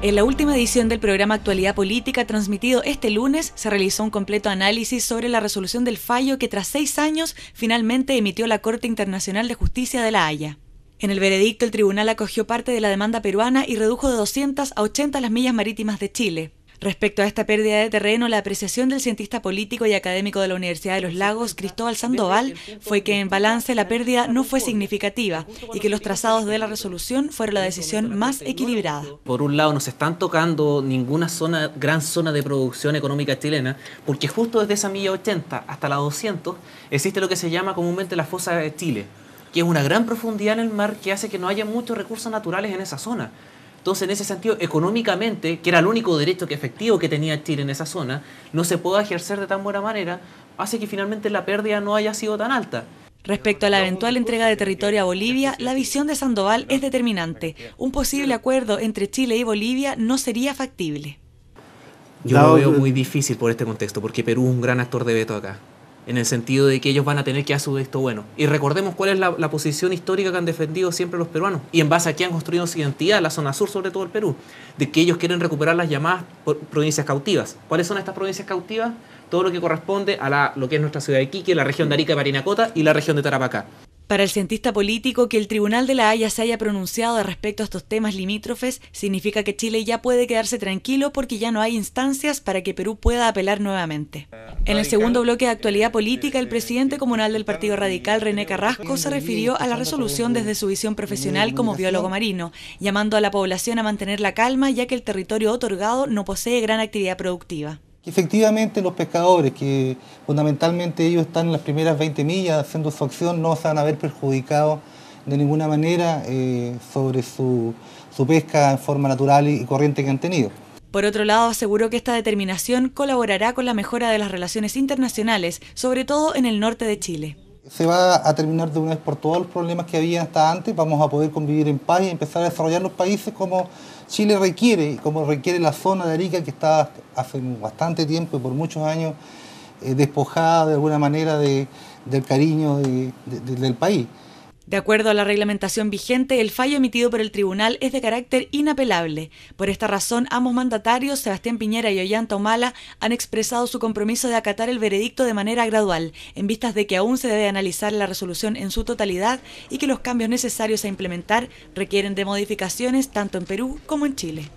En la última edición del programa Actualidad Política, transmitido este lunes, se realizó un completo análisis sobre la resolución del fallo que tras seis años finalmente emitió la Corte Internacional de Justicia de La Haya. En el veredicto, el tribunal acogió parte de la demanda peruana y redujo de 200 a 80 las millas marítimas de Chile. Respecto a esta pérdida de terreno, la apreciación del cientista político y académico de la Universidad de los Lagos, Cristóbal Sandoval, fue que en balance la pérdida no fue significativa y que los trazados de la resolución fueron la decisión más equilibrada. Por un lado, no se están tocando ninguna zona, gran zona de producción económica chilena, porque justo desde esa milla 80 hasta la 200 existe lo que se llama comúnmente la fosa de Chile, que es una gran profundidad en el mar que hace que no haya muchos recursos naturales en esa zona. Entonces, en ese sentido, económicamente, que era el único derecho que efectivo que tenía Chile en esa zona, no se puede ejercer de tan buena manera, hace que finalmente la pérdida no haya sido tan alta. Respecto a la eventual entrega de territorio a Bolivia, la visión de Sandoval es determinante. Un posible acuerdo entre Chile y Bolivia no sería factible. Yo lo veo muy difícil por este contexto, porque Perú es un gran actor de veto acá en el sentido de que ellos van a tener que hacer esto bueno. Y recordemos cuál es la, posición histórica que han defendido siempre los peruanos y en base a qué han construido su identidad, la zona sur sobre todo el Perú, de que ellos quieren recuperar las llamadas provincias cautivas. ¿Cuáles son estas provincias cautivas? Todo lo que corresponde a la, lo que es nuestra ciudad de Quique, la región de Arica y Parinacota y la región de Tarapacá. Para el cientista político, que el Tribunal de la Haya se haya pronunciado respecto a estos temas limítrofes significa que Chile ya puede quedarse tranquilo porque ya no hay instancias para que Perú pueda apelar nuevamente. En el segundo bloque de actualidad política, el presidente comunal del Partido Radical, René Carrasco, se refirió a la resolución desde su visión profesional como biólogo marino, llamando a la población a mantener la calma ya que el territorio otorgado no posee gran actividad productiva. Efectivamente, los pescadores, que fundamentalmente ellos están en las primeras 20 millas haciendo su acción, no se van a ver perjudicados de ninguna manera eh, sobre su pesca en forma natural y corriente que han tenido. Por otro lado, aseguró que esta determinación colaborará con la mejora de las relaciones internacionales, sobre todo en el norte de Chile. Se va a terminar de una vez por todos los problemas que había hasta antes, vamos a poder convivir en paz y empezar a desarrollar los países como Chile requiere, como requiere la zona de Arica que está hace bastante tiempo y por muchos años eh, despojada de alguna manera del cariño del país. De acuerdo a la reglamentación vigente, el fallo emitido por el tribunal es de carácter inapelable. Por esta razón, ambos mandatarios, Sebastián Piñera y Ollanta Humala, han expresado su compromiso de acatar el veredicto de manera gradual, en vistas de que aún se debe analizar la resolución en su totalidad y que los cambios necesarios a implementar requieren de modificaciones tanto en Perú como en Chile.